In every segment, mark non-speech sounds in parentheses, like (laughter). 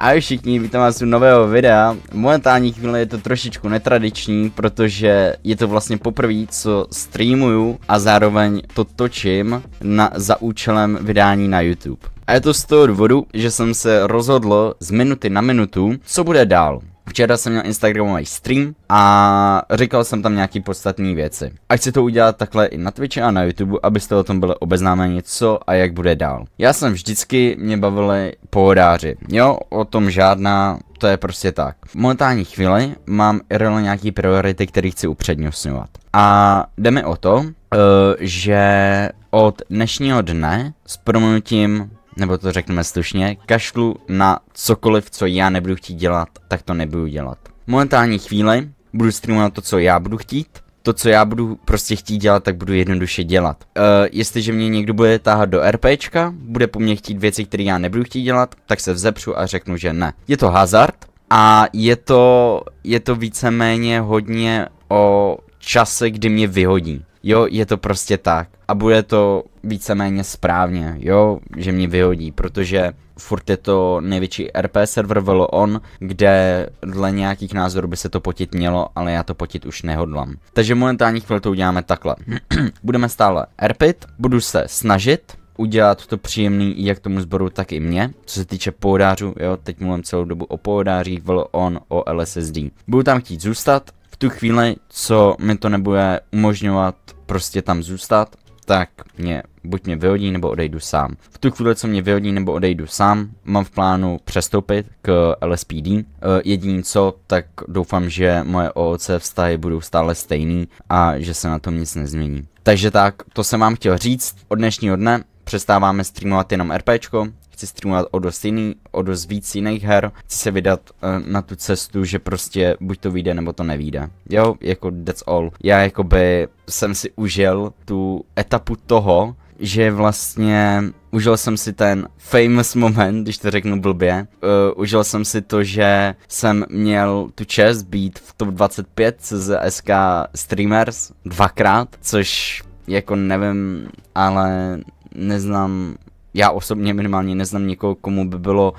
Ahoj všichni, vítám vás u nového videa. Momentální chvíli je to trošičku netradiční, protože je to vlastně poprvé, co streamuju a zároveň to točím na, za účelem vydání na YouTube. A je to z toho důvodu, že jsem se rozhodl z minuty na minutu, co bude dál. Včera jsem měl Instagramový stream a říkal jsem tam nějaký podstatné věci. A chci to udělat takhle i na Twitchi a na YouTube, abyste o tom byli obeznámeni, co a jak bude dál. Já jsem vždycky mě bavili pohodáři. Jo, o tom žádná to je prostě tak. V momentální chvíli mám reálně nějaký priority, které chci upřednostňovat. A jdeme o to, eh, že od dnešního dne s proměnutím nebo to řekneme slušně, kašlu na cokoliv, co já nebudu chtít dělat, tak to nebudu dělat. Momentální chvíli budu streamovat to, co já budu chtít, to, co já budu prostě chtít dělat, tak budu jednoduše dělat. Uh, jestliže mě někdo bude táhat do RPčka, bude po mně chtít věci, které já nebudu chtít dělat, tak se vzepřu a řeknu, že ne. Je to hazard a je to, je to víceméně hodně o čase, kdy mě vyhodí jo, je to prostě tak. A bude to víceméně správně, jo, že mě vyhodí, protože furt je to největší RP server velo on, kde dle nějakých názorů by se to potit mělo, ale já to potit už nehodlám. Takže momentální chvíli to uděláme takhle. (clears throat) Budeme stále RPit, budu se snažit, udělat to příjemný jak tomu sboru, tak i mě. Co se týče pohodářů, jo, teď mluvím celou dobu o pohodářích, velo on, o LSSD. Budu tam chtít zůstat tu chvíli, co mi to nebude umožňovat prostě tam zůstat, tak mě buď mě vyhodí nebo odejdu sám. V tu chvíli, co mě vyhodí nebo odejdu sám, mám v plánu přestoupit k LSPD. Eh, jediný co, tak doufám, že moje OOC vztahy budou stále stejný a že se na tom nic nezmění. Takže tak, to jsem vám chtěl říct. Od dnešního dne přestáváme streamovat jenom RPčko, chci streamovat o dost, jiný, o dost víc jiných her, chci se vydat uh, na tu cestu, že prostě buď to vyjde, nebo to nevíde. Jo, jako that's all. Já jakoby jsem si užil tu etapu toho, že vlastně užil jsem si ten famous moment, když to řeknu blbě. Uh, užil jsem si to, že jsem měl tu čest být v top 25 z SK Streamers dvakrát, což jako nevím, ale neznám já osobně minimálně neznám někoho, komu by bylo uh,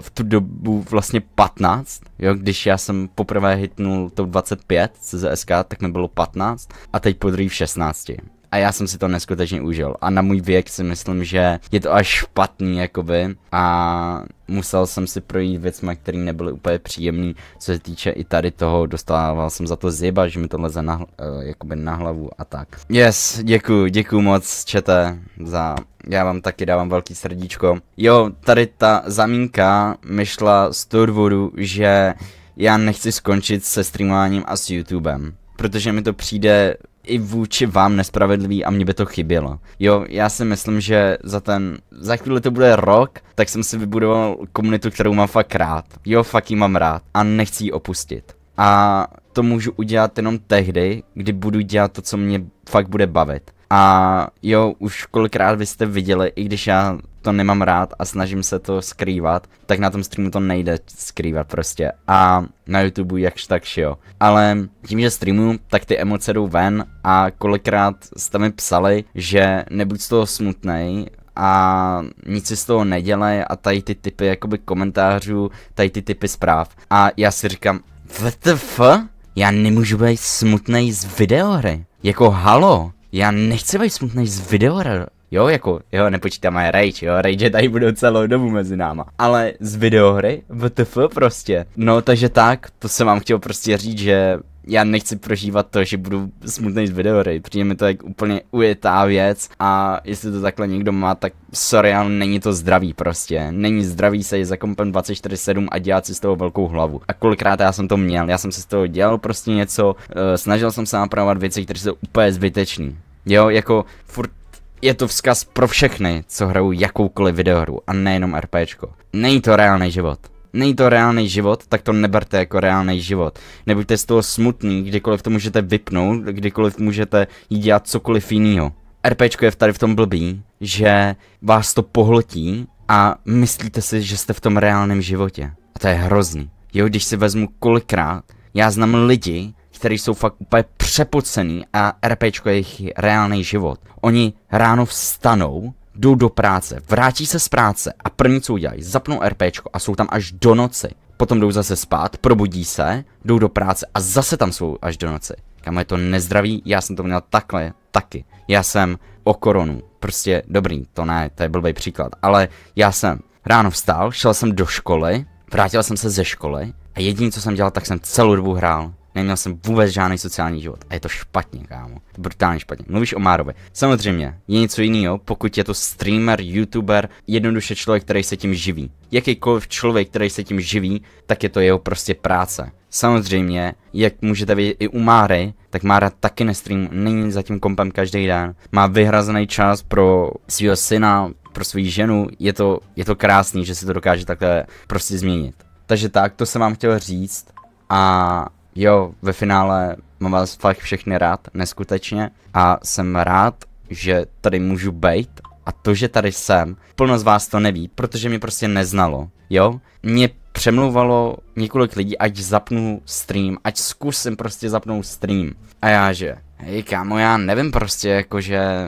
v tu dobu vlastně 15, jo, když já jsem poprvé hitnul to 25 CZSK, tak mi bylo 15 a teď podruhý v 16. A já jsem si to neskutečně užil. A na můj věk si myslím, že je to až špatný, jakoby. A musel jsem si projít věcmi, které nebyly úplně příjemné. Co se týče i tady toho, dostával jsem za to zjeba, že mi to leze na, uh, jakoby na hlavu a tak. Yes, děkuji, děkuji moc, čete, za já vám taky dávám velký srdíčko. Jo, tady ta zamínka mi šla z toho důvodu, že já nechci skončit se streamováním a s YouTubem. Protože mi to přijde i vůči vám nespravedlivý a mě by to chybělo. Jo, já si myslím, že za ten, za chvíli to bude rok, tak jsem si vybudoval komunitu, kterou mám fakt rád. Jo, fakt ji mám rád a nechci ji opustit. A to můžu udělat jenom tehdy, kdy budu dělat to, co mě fakt bude bavit. A jo, už kolikrát byste viděli, i když já to nemám rád a snažím se to skrývat, tak na tom streamu to nejde skrývat prostě. A na YouTube jakž tak jo. Ale tím, že streamuju, tak ty emoce jdou ven a kolikrát jste mi psali, že nebuď z toho smutnej, a nic si z toho nedělej a tady ty typy jakoby komentářů, tady ty typy zpráv. A já si říkám, WTF? Já nemůžu být smutný z videohry. Jako halo, já nechci být smutný z videohra. Jo, jako, jo, nepočítáme Rage, jo, Rage je tady budou celou dobu mezi náma. Ale z videohry, VTF prostě. No, takže tak, to jsem vám chtěl prostě říct, že já nechci prožívat to, že budu smutný z videohry. Přijde mi to jak úplně ujetá věc a jestli to takhle někdo má, tak sorry, ale není to zdravý prostě. Není zdravý se je za kompem 24-7 a dělat si z toho velkou hlavu. A kolikrát já jsem to měl, já jsem si z toho dělal prostě něco, eh, snažil jsem se napravovat věci, které jsou úplně zbytečný. Jo, jako furt je to vzkaz pro všechny, co hrajou jakoukoliv videohru a nejenom RPčko. Není to reálný život není to reálný život, tak to neberte jako reálný život. Nebuďte z toho smutný, kdykoliv to můžete vypnout, kdykoliv můžete jít dělat cokoliv jiného. RPčko je tady v tom blbý, že vás to pohltí a myslíte si, že jste v tom reálném životě. A to je hrozný. Jo, když si vezmu kolikrát, já znám lidi, kteří jsou fakt úplně přepocený a RPčko je jejich reálný život. Oni ráno vstanou jdou do práce, vrátí se z práce a první co udělají, zapnou RPčko a jsou tam až do noci. Potom jdou zase spát, probudí se, jdou do práce a zase tam jsou až do noci. Kam je to nezdravý, já jsem to měl takhle, taky. Já jsem o koronu, prostě dobrý, to ne, to je blbý příklad, ale já jsem ráno vstal, šel jsem do školy, vrátil jsem se ze školy a jediné, co jsem dělal, tak jsem celou dobu hrál. Neměl jsem vůbec žádný sociální život. A je to špatně, kámo. Brutálně špatně. Mluvíš o Márovi. Samozřejmě, je něco jiného, pokud je to streamer, youtuber, jednoduše člověk, který se tím živí. Jakýkoliv člověk, který se tím živí, tak je to jeho prostě práce. Samozřejmě, jak můžete vidět i u Máry, tak Mára taky nestream, není za tím kompem každý den. Má vyhrazený čas pro svého syna, pro svou ženu. Je to, je to krásný, že si to dokáže takhle prostě změnit. Takže tak, to jsem vám chtěl říct. A jo, ve finále mám vás fakt všechny rád, neskutečně. A jsem rád, že tady můžu být a to, že tady jsem, plno z vás to neví, protože mě prostě neznalo, jo? Mě přemlouvalo několik lidí, ať zapnu stream, ať zkusím prostě zapnout stream. A já že, hej kámo, já nevím prostě, jakože,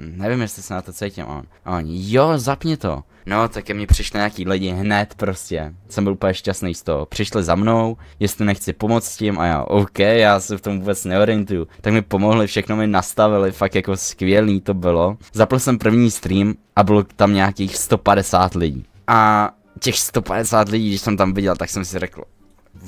nevím jestli se na to cítím. A on, jo, zapni to. No, tak ke mně přišli nějaký lidi hned prostě. Jsem byl úplně šťastný z toho. Přišli za mnou, jestli nechci pomoct s tím a já, OK, já se v tom vůbec neorientuju. Tak mi pomohli, všechno mi nastavili, fakt jako skvělý to bylo. Zapl jsem první stream a bylo tam nějakých 150 lidí. A těch 150 lidí, když jsem tam viděl, tak jsem si řekl,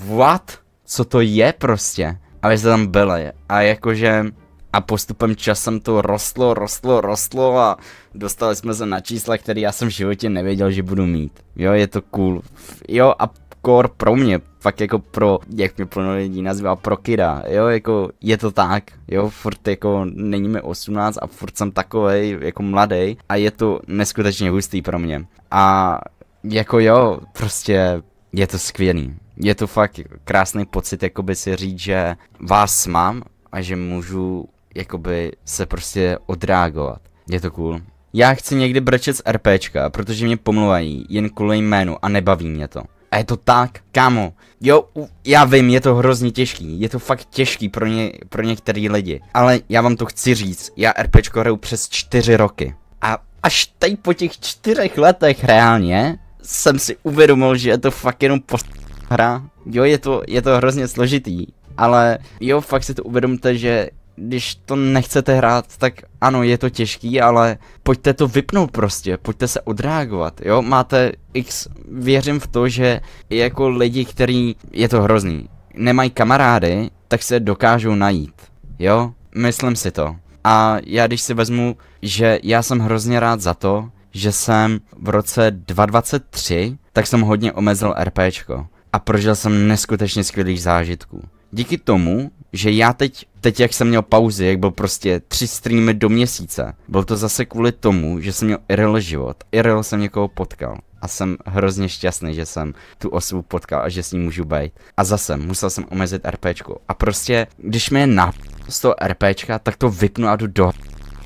what? Co to je prostě? A vy jste tam byli. A jakože a postupem časem to rostlo, rostlo, rostlo a dostali jsme se na čísla, které já jsem v životě nevěděl, že budu mít. Jo, je to cool. Jo, a core pro mě, fakt jako pro, jak mě plno lidí nazývá, pro kida, jo, jako je to tak, jo, furt jako není mi 18 a furt jsem takovej, jako mladý a je to neskutečně hustý pro mě. A jako jo, prostě je to skvělý. Je to fakt krásný pocit, jakoby si říct, že vás mám a že můžu jakoby se prostě odreagovat. Je to cool. Já chci někdy brečet z RPčka, protože mě pomluvají jen kvůli jménu a nebaví mě to. A je to tak, kámo. Jo, já vím, je to hrozně těžký. Je to fakt těžký pro, ně, pro některý lidi. Ale já vám to chci říct. Já RPčko hraju přes čtyři roky. A až tady po těch čtyřech letech reálně jsem si uvědomil, že je to fakt jenom post hra. Jo, je to, je to hrozně složitý. Ale jo, fakt si to uvědomte, že když to nechcete hrát, tak ano, je to těžký, ale pojďte to vypnout prostě, pojďte se odreagovat, jo, máte x, věřím v to, že jako lidi, který, je to hrozný, nemají kamarády, tak se dokážou najít, jo, myslím si to. A já když si vezmu, že já jsem hrozně rád za to, že jsem v roce 2023, tak jsem hodně omezil RPčko a prožil jsem neskutečně skvělých zážitků. Díky tomu že já teď, teď jak jsem měl pauzy, jak byl prostě tři streamy do měsíce, byl to zase kvůli tomu, že jsem měl IRL život, IRL jsem někoho potkal a jsem hrozně šťastný, že jsem tu osobu potkal a že s ní můžu být. A zase musel jsem omezit RPčku. A prostě, když mi je na z toho RPčka, tak to vypnu a jdu do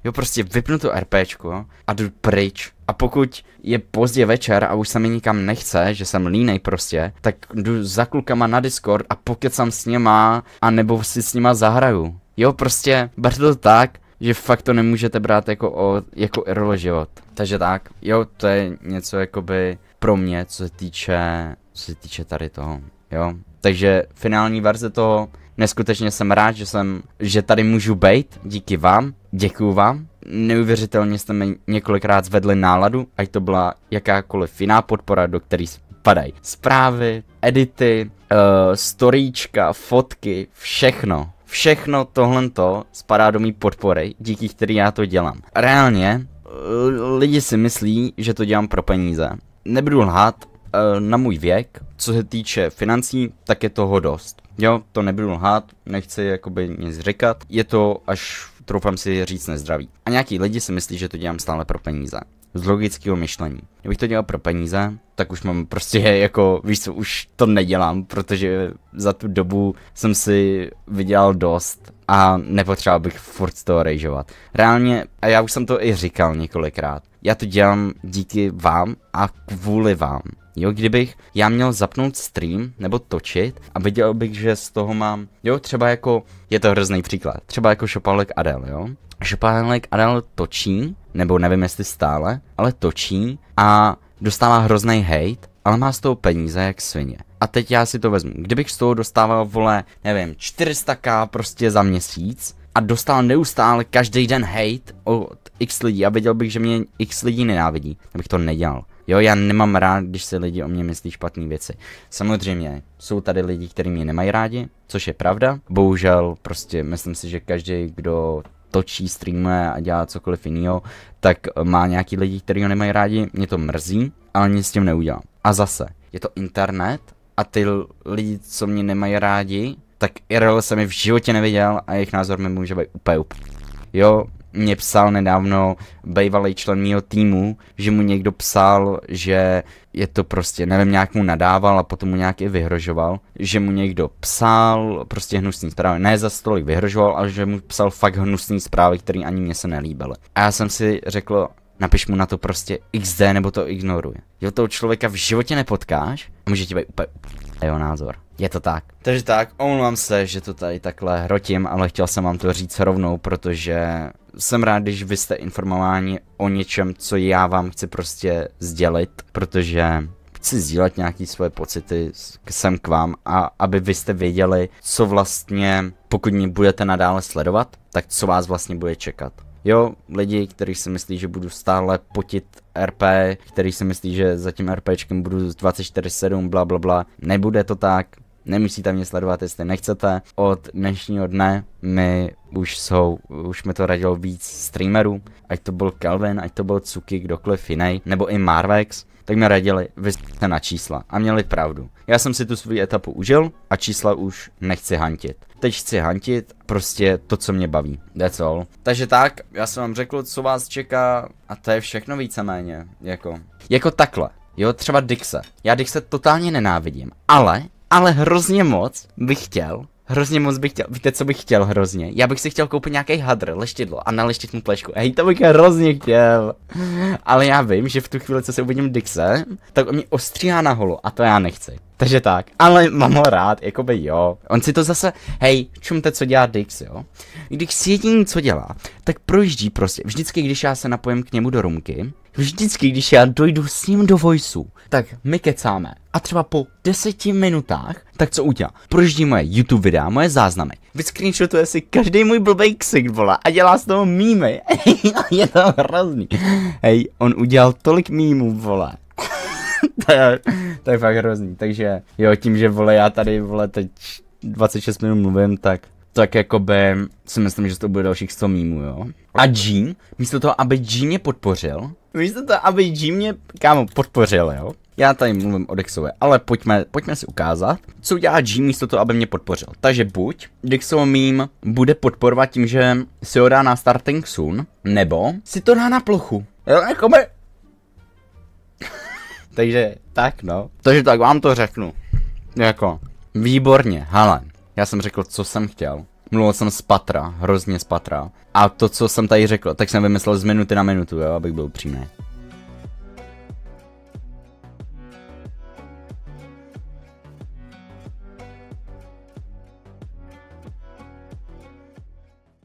Jo, prostě vypnu tu RPčku a jdu pryč. A pokud je pozdě večer a už se mi nikam nechce, že jsem línej prostě, tak jdu za klukama na Discord a pokecám s něma, a nebo si s nima zahraju. Jo, prostě berte to tak, že fakt to nemůžete brát jako, o, jako role život. Takže tak, jo, to je něco jakoby pro mě, co se týče, co se týče tady toho, jo. Takže finální verze toho, neskutečně jsem rád, že jsem, že tady můžu být, díky vám, Děkuju vám, neuvěřitelně jste mi několikrát zvedli náladu, ať to byla jakákoliv jiná podpora, do který spadají. zprávy, edity, uh, storíčka, fotky, všechno. Všechno tohle spadá do mý podpory, díky který já to dělám. Reálně, eh, lidi si myslí, že to dělám pro peníze. Nebudu lhát, eh, na můj věk, co se týče financí, tak je toho dost. Jo, to nebudu lhát, nechci jakoby nic říkat. Je to až troufám si říct nezdravý. A nějaký lidi si myslí, že to dělám stále pro peníze. Z logického myšlení. Kdybych to dělal pro peníze, tak už mám prostě jako, víš co, už to nedělám, protože za tu dobu jsem si vydělal dost a nepotřeboval bych furt z toho rejžovat. Reálně, a já už jsem to i říkal několikrát, já to dělám díky vám a kvůli vám. Jo, kdybych já měl zapnout stream nebo točit a viděl bych, že z toho mám, jo, třeba jako, je to hrozný příklad, třeba jako Šopalek Adel, jo. Šopalek Adel točí, nebo nevím jestli stále, ale točí a dostává hrozný hate, ale má z toho peníze jak svině. A teď já si to vezmu. Kdybych z toho dostával, vole, nevím, 400k prostě za měsíc, a dostal neustále každý den hate od x lidí a věděl bych, že mě x lidí nenávidí, tak bych to nedělal. Jo, já nemám rád, když se lidi o mě myslí špatné věci. Samozřejmě, jsou tady lidi, kteří mě nemají rádi, což je pravda. Bohužel, prostě myslím si, že každý, kdo točí, streamuje a dělá cokoliv jiného, tak má nějaký lidi, kteří ho nemají rádi, mě to mrzí, ale nic s tím neudělám. A zase, je to internet a ty lidi, co mě nemají rádi, tak IRL jsem je v životě neviděl a jejich názor mi může být úplně úplně. Jo, mě psal nedávno bývalý člen mého týmu, že mu někdo psal, že je to prostě, nevím, nějak mu nadával a potom mu nějak i vyhrožoval, že mu někdo psal prostě hnusný zprávy, ne za stolik vyhrožoval, ale že mu psal fakt hnusný zprávy, které ani mě se nelíbily. A já jsem si řekl, napiš mu na to prostě XD nebo to ignoruj. Jo, toho člověka v životě nepotkáš a může ti být úplně jeho názor. Je to tak. Takže tak, omlouvám se, že to tady takhle hrotím, ale chtěl jsem vám to říct rovnou, protože jsem rád, když vy jste informováni o něčem, co já vám chci prostě sdělit, protože chci sdílet nějaké svoje pocity sem k vám a aby vy jste věděli, co vlastně, pokud mě budete nadále sledovat, tak co vás vlastně bude čekat. Jo, lidi, kteří si myslí, že budu stále potit RP, který si myslí, že za tím RPčkem budu 24-7, bla bla bla, nebude to tak, Nemusíte mě sledovat, jestli nechcete. Od dnešního dne mi už jsou, už mi to radilo víc streamerů, ať to byl Kelvin, ať to byl Cuky, kdokoliv jiný, nebo i Marvex, tak mi radili, vy na čísla a měli pravdu. Já jsem si tu svou etapu užil a čísla už nechci hantit. Teď chci hantit prostě to, co mě baví. That's all. Takže tak, já jsem vám řekl, co vás čeká a to je všechno víceméně, jako. Jako takhle. Jo, třeba Dixe. Já Dixe totálně nenávidím, ale ale hrozně moc bych chtěl, hrozně moc bych chtěl, víte co bych chtěl hrozně? Já bych si chtěl koupit nějaký hadr, leštidlo a naleštit mu plešku. Hej, to bych hrozně chtěl. Ale já vím, že v tu chvíli, co se uvidím Dixe, tak on mě ostříhá na holu a to já nechci. Takže tak, ale mám ho rád, jakoby jo. On si to zase, hej, čumte, co dělá Dix, jo. Když si jediný, co dělá, tak projíždí prostě. Vždycky, když já se napojím k němu do rumky, Vždycky, když já dojdu s ním do Voiceu, tak my kecáme. A třeba po deseti minutách, tak co udělá? Proždí moje YouTube videa, moje záznamy. Vyscreenshotuje si každý můj blbej ksik, vola, a dělá z toho mýmy. (laughs) je to hrozný. Hej, on udělal tolik mýmů, vole. (laughs) to, je, to je fakt hrozný. Takže jo, tím, že vole, já tady vole teď 26 minut mluvím, tak tak jakoby si myslím, že to bude dalších 100 mýmů, jo. A Jean, místo toho, aby Jean mě podpořil, místo toho, aby Jean mě, kámo, podpořil, jo. Já tady mluvím o Dexovi, ale pojďme, pojďme si ukázat, co udělá Jean místo toho, aby mě podpořil. Takže buď Dexo mým bude podporovat tím, že si ho dá na starting soon, nebo si to dá na plochu. Jo, jako by. (laughs) Takže tak no. Takže tak vám to řeknu. Jako, výborně, hele. Já jsem řekl, co jsem chtěl. Mluvil jsem z patra, hrozně z patra. A to, co jsem tady řekl, tak jsem vymyslel z minuty na minutu, jo, abych byl upřímný.